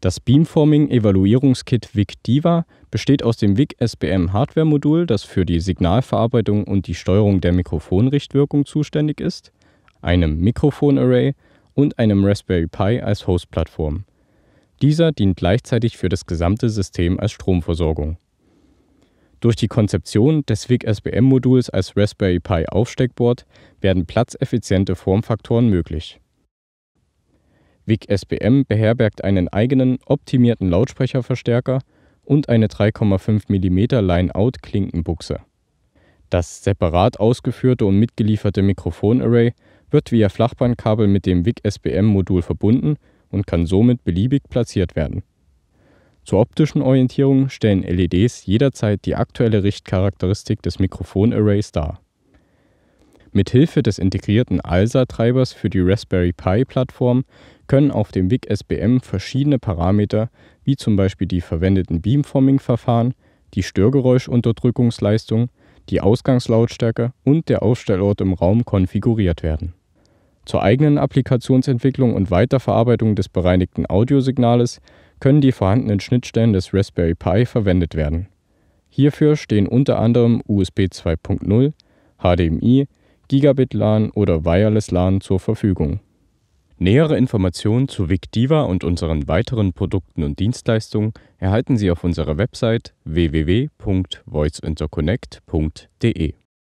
Das Beamforming Evaluierungskit WIC Diva besteht aus dem WIC SBM Hardware Modul, das für die Signalverarbeitung und die Steuerung der Mikrofonrichtwirkung zuständig ist, einem Mikrofon Array und einem Raspberry Pi als Hostplattform. Dieser dient gleichzeitig für das gesamte System als Stromversorgung. Durch die Konzeption des WIC SBM Moduls als Raspberry Pi Aufsteckboard werden platzeffiziente Formfaktoren möglich. WIG SBM beherbergt einen eigenen, optimierten Lautsprecherverstärker und eine 3,5 mm Line-Out-Klinkenbuchse. Das separat ausgeführte und mitgelieferte Mikrofonarray wird via Flachbandkabel mit dem WIG SBM-Modul verbunden und kann somit beliebig platziert werden. Zur optischen Orientierung stellen LEDs jederzeit die aktuelle Richtcharakteristik des Mikrofonarrays dar Mithilfe des integrierten ALSA-Treibers für die Raspberry Pi-Plattform können auf dem WIG-SBM verschiedene Parameter wie zum Beispiel die verwendeten Beamforming-Verfahren, die Störgeräuschunterdrückungsleistung, die Ausgangslautstärke und der Aufstellort im Raum konfiguriert werden. Zur eigenen Applikationsentwicklung und Weiterverarbeitung des bereinigten Audiosignales können die vorhandenen Schnittstellen des Raspberry Pi verwendet werden. Hierfür stehen unter anderem USB 2.0, HDMI, Gigabit LAN oder Wireless LAN zur Verfügung. Nähere Informationen zu Victiva und unseren weiteren Produkten und Dienstleistungen erhalten Sie auf unserer Website www.voiceinterconnect.de